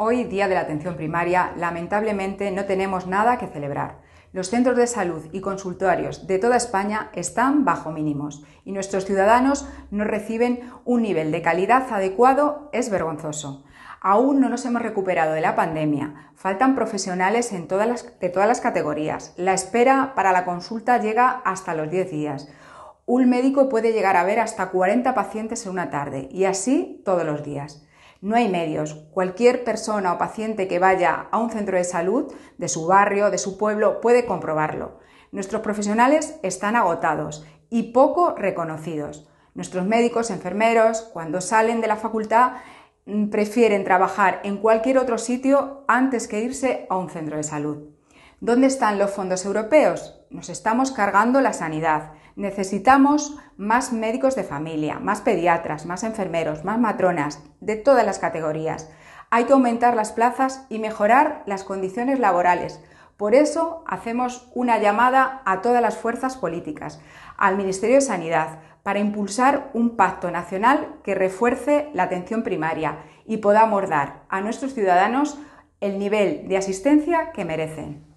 Hoy, Día de la Atención Primaria, lamentablemente no tenemos nada que celebrar. Los centros de salud y consultorios de toda España están bajo mínimos y nuestros ciudadanos no reciben un nivel de calidad adecuado, es vergonzoso. Aún no nos hemos recuperado de la pandemia, faltan profesionales en todas las, de todas las categorías, la espera para la consulta llega hasta los 10 días, un médico puede llegar a ver hasta 40 pacientes en una tarde y así todos los días. No hay medios. Cualquier persona o paciente que vaya a un centro de salud de su barrio, de su pueblo, puede comprobarlo. Nuestros profesionales están agotados y poco reconocidos. Nuestros médicos, enfermeros, cuando salen de la facultad, mm, prefieren trabajar en cualquier otro sitio antes que irse a un centro de salud. ¿Dónde están los fondos europeos? Nos estamos cargando la sanidad. Necesitamos más médicos de familia, más pediatras, más enfermeros, más matronas, de todas las categorías. Hay que aumentar las plazas y mejorar las condiciones laborales. Por eso hacemos una llamada a todas las fuerzas políticas, al Ministerio de Sanidad, para impulsar un pacto nacional que refuerce la atención primaria y podamos dar a nuestros ciudadanos el nivel de asistencia que merecen.